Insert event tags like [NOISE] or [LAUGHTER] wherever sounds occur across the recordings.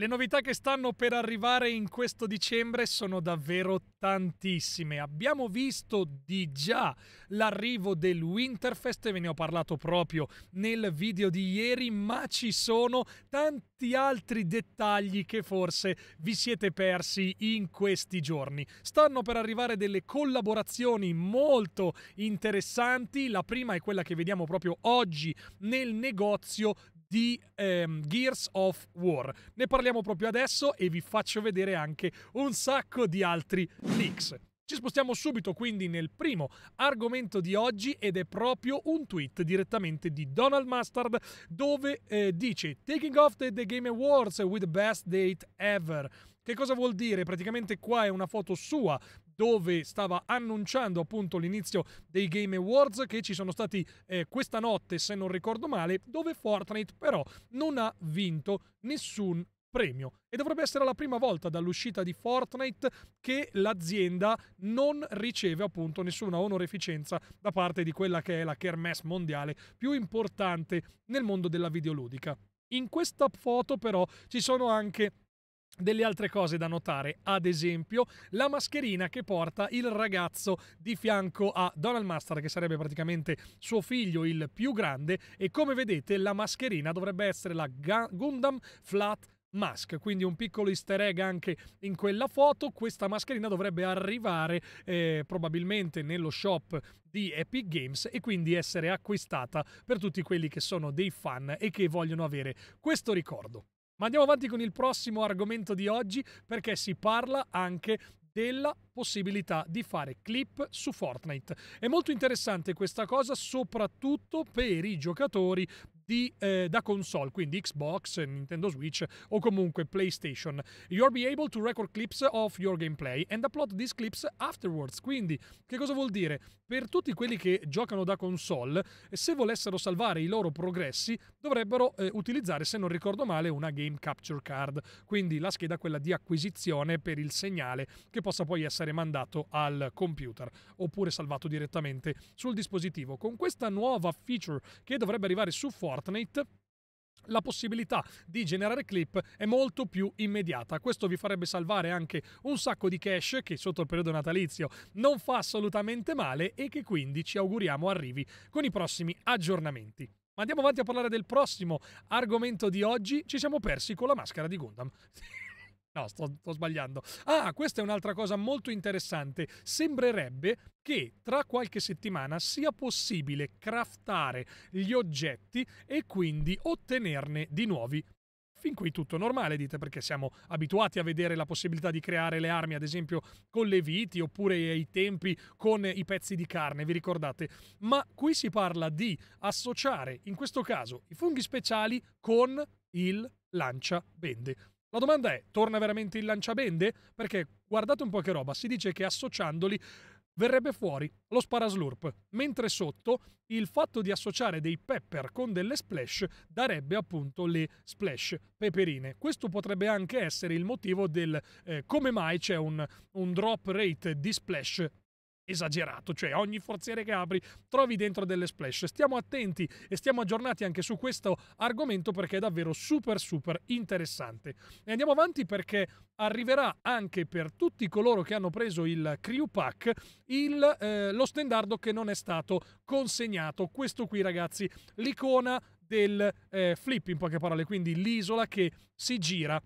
Le novità che stanno per arrivare in questo dicembre sono davvero tantissime. Abbiamo visto di già l'arrivo del Winterfest, ve ne ho parlato proprio nel video di ieri, ma ci sono tanti altri dettagli che forse vi siete persi in questi giorni. Stanno per arrivare delle collaborazioni molto interessanti. La prima è quella che vediamo proprio oggi nel negozio di ehm, Gears of War. Ne parliamo proprio adesso e vi faccio vedere anche un sacco di altri leaks. Ci spostiamo subito quindi nel primo argomento di oggi ed è proprio un tweet direttamente di Donald Mustard dove eh, dice Taking off the, the Game Awards with the best date ever. Che cosa vuol dire? Praticamente qua è una foto sua dove stava annunciando appunto l'inizio dei Game Awards che ci sono stati eh, questa notte, se non ricordo male, dove Fortnite però non ha vinto nessun premio e dovrebbe essere la prima volta dall'uscita di Fortnite che l'azienda non riceve appunto nessuna onoreficenza da parte di quella che è la kermesse mondiale più importante nel mondo della videoludica. In questa foto però ci sono anche delle altre cose da notare, ad esempio la mascherina che porta il ragazzo di fianco a Donald Mustard, che sarebbe praticamente suo figlio il più grande, e come vedete la mascherina dovrebbe essere la Gundam Flat Mask, quindi un piccolo easter egg anche in quella foto. Questa mascherina dovrebbe arrivare eh, probabilmente nello shop di Epic Games e quindi essere acquistata per tutti quelli che sono dei fan e che vogliono avere questo ricordo. Ma andiamo avanti con il prossimo argomento di oggi perché si parla anche della possibilità di fare clip su Fortnite. È molto interessante questa cosa soprattutto per i giocatori di, eh, da console, quindi Xbox, Nintendo Switch o comunque PlayStation. You'll be able to record clips of your gameplay and upload these clips afterwards. Quindi, che cosa vuol dire? Per tutti quelli che giocano da console, se volessero salvare i loro progressi, dovrebbero eh, utilizzare, se non ricordo male, una game capture card, quindi la scheda quella di acquisizione per il segnale che possa poi essere essere mandato al computer oppure salvato direttamente sul dispositivo. Con questa nuova feature che dovrebbe arrivare su Fortnite, la possibilità di generare clip è molto più immediata. Questo vi farebbe salvare anche un sacco di cash che sotto il periodo natalizio non fa assolutamente male e che quindi ci auguriamo arrivi con i prossimi aggiornamenti. Ma andiamo avanti a parlare del prossimo argomento di oggi. Ci siamo persi con la maschera di Gundam. [LAUGHS] No, sto, sto, sbagliando. Ah, questa è un'altra cosa molto interessante. Sembrerebbe che tra qualche settimana sia possibile craftare gli oggetti e quindi ottenerne di nuovi. Fin qui tutto normale, dite, perché siamo abituati a vedere la possibilità di creare le armi, ad esempio, con le viti oppure ai tempi con i pezzi di carne, vi ricordate? Ma qui si parla di associare, in questo caso, i funghi speciali con il lancia bende. La domanda è, torna veramente il lanciabende? Perché guardate un po' che roba, si dice che associandoli verrebbe fuori lo sparaslurp, mentre sotto il fatto di associare dei pepper con delle splash darebbe appunto le splash peperine. Questo potrebbe anche essere il motivo del eh, come mai c'è un, un drop rate di splash esagerato, cioè ogni forziere che apri trovi dentro delle splash. Stiamo attenti e stiamo aggiornati anche su questo argomento perché è davvero super super interessante. E andiamo avanti perché arriverà anche per tutti coloro che hanno preso il Crew Pack il, eh, lo stendardo che non è stato consegnato. Questo qui ragazzi, l'icona del eh, flip in poche parole, quindi l'isola che si gira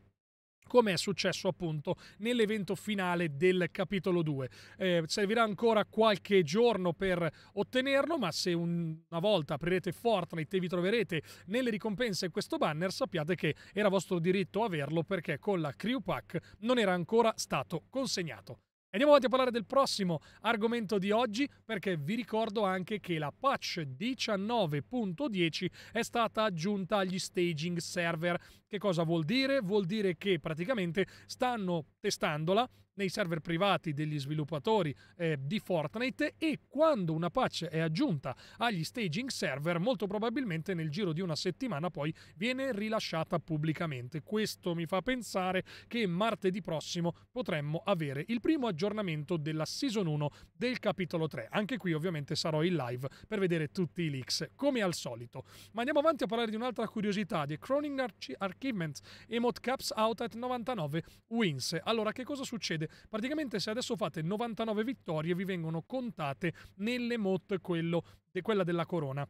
come è successo appunto nell'evento finale del capitolo 2. Eh, servirà ancora qualche giorno per ottenerlo, ma se un, una volta aprirete Fortnite e vi troverete nelle ricompense questo banner, sappiate che era vostro diritto averlo perché con la Crew Pack non era ancora stato consegnato. Andiamo avanti a parlare del prossimo argomento di oggi perché vi ricordo anche che la patch 19.10 è stata aggiunta agli staging server che cosa vuol dire? Vuol dire che praticamente stanno testandola nei server privati degli sviluppatori eh, di Fortnite e quando una patch è aggiunta agli staging server molto probabilmente nel giro di una settimana poi viene rilasciata pubblicamente. Questo mi fa pensare che martedì prossimo potremmo avere il primo aggiornamento della season 1 del capitolo 3. Anche qui ovviamente sarò in live per vedere tutti i leaks come al solito. Ma andiamo avanti a parlare di un'altra curiosità di Croninger Arch- achievements e mod caps out at 99 wins. Allora, che cosa succede? Praticamente se adesso fate 99 vittorie vi vengono contate nelle mod quello, quella della corona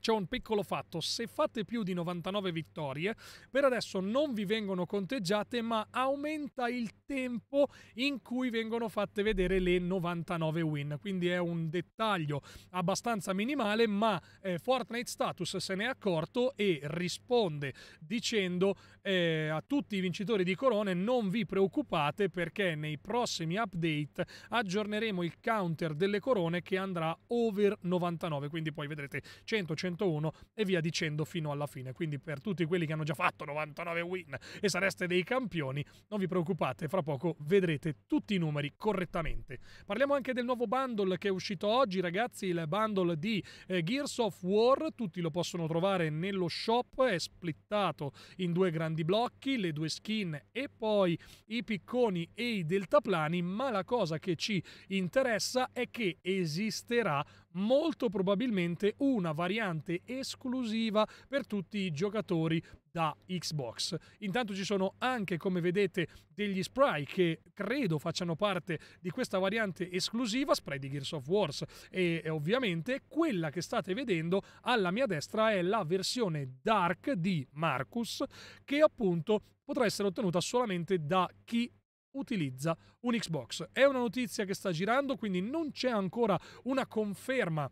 c'è un piccolo fatto, se fate più di 99 vittorie, per adesso non vi vengono conteggiate, ma aumenta il tempo in cui vengono fatte vedere le 99 win. Quindi è un dettaglio abbastanza minimale, ma eh, Fortnite Status se ne è accorto e risponde dicendo eh, a tutti i vincitori di corone non vi preoccupate perché nei prossimi update aggiorneremo il counter delle corone che andrà over 99, quindi poi vedrete 100 101 e via dicendo fino alla fine. Quindi per tutti quelli che hanno già fatto 99 win e sareste dei campioni, non vi preoccupate, fra poco vedrete tutti i numeri correttamente. Parliamo anche del nuovo bundle che è uscito oggi, ragazzi, il bundle di eh, Gears of War, tutti lo possono trovare nello shop, è splittato in due grandi blocchi, le due skin e poi i picconi e i deltaplani, ma la cosa che ci interessa è che esisterà molto probabilmente una variante esclusiva per tutti i giocatori da Xbox. Intanto ci sono anche, come vedete, degli spray che credo facciano parte di questa variante esclusiva, spray di Gears of Wars e ovviamente quella che state vedendo alla mia destra è la versione Dark di Marcus che appunto potrà essere ottenuta solamente da chi utilizza un Xbox. È una notizia che sta girando, quindi non c'è ancora una conferma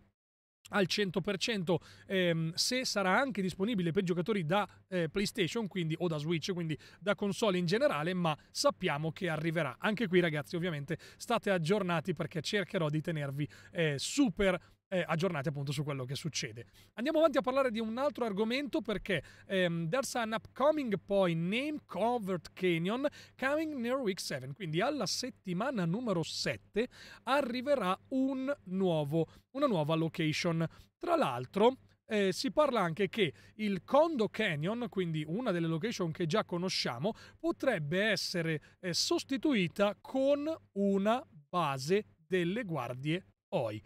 al 100% ehm, se sarà anche disponibile per giocatori da eh, PlayStation quindi, o da Switch, quindi da console in generale, ma sappiamo che arriverà. Anche qui ragazzi ovviamente state aggiornati perché cercherò di tenervi eh, super eh, aggiornati appunto su quello che succede. Andiamo avanti a parlare di un altro argomento perché ehm, there's an upcoming poi name Covert canyon coming near week 7, quindi alla settimana numero 7 arriverà un nuovo, una nuova location. Tra l'altro, eh, si parla anche che il Condo Canyon, quindi una delle location che già conosciamo, potrebbe essere eh, sostituita con una base delle guardie OI.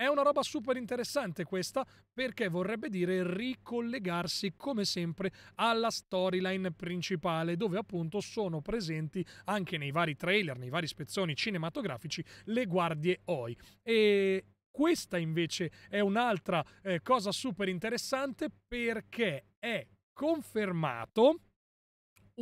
È una roba super interessante questa perché vorrebbe dire ricollegarsi come sempre alla storyline principale dove appunto sono presenti anche nei vari trailer, nei vari spezzoni cinematografici le guardie OI. E questa invece è un'altra eh, cosa super interessante perché è confermato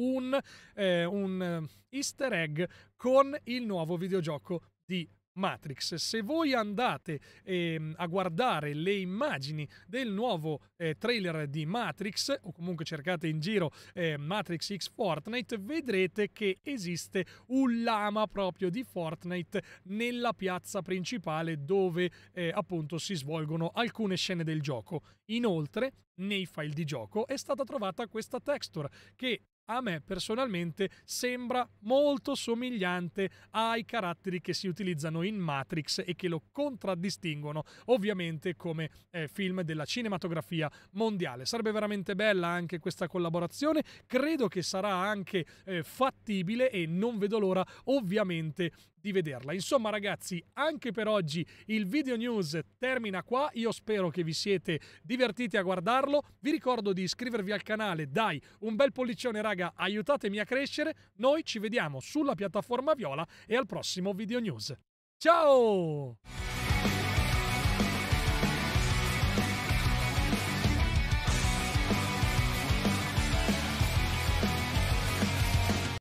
un, eh, un eh, easter egg con il nuovo videogioco di Matrix. Se voi andate eh, a guardare le immagini del nuovo eh, trailer di Matrix, o comunque cercate in giro eh, Matrix X Fortnite, vedrete che esiste un lama proprio di Fortnite nella piazza principale dove eh, appunto si svolgono alcune scene del gioco. Inoltre, nei file di gioco è stata trovata questa texture che a me personalmente sembra molto somigliante ai caratteri che si utilizzano in Matrix e che lo contraddistinguono ovviamente come eh, film della cinematografia mondiale. Sarebbe veramente bella anche questa collaborazione, credo che sarà anche eh, fattibile e non vedo l'ora ovviamente di vederla. Insomma ragazzi, anche per oggi il video news termina qua, io spero che vi siete divertiti a guardarlo, vi ricordo di iscrivervi al canale, dai un bel pollicione raga, aiutatemi a crescere, noi ci vediamo sulla piattaforma viola e al prossimo video news. Ciao!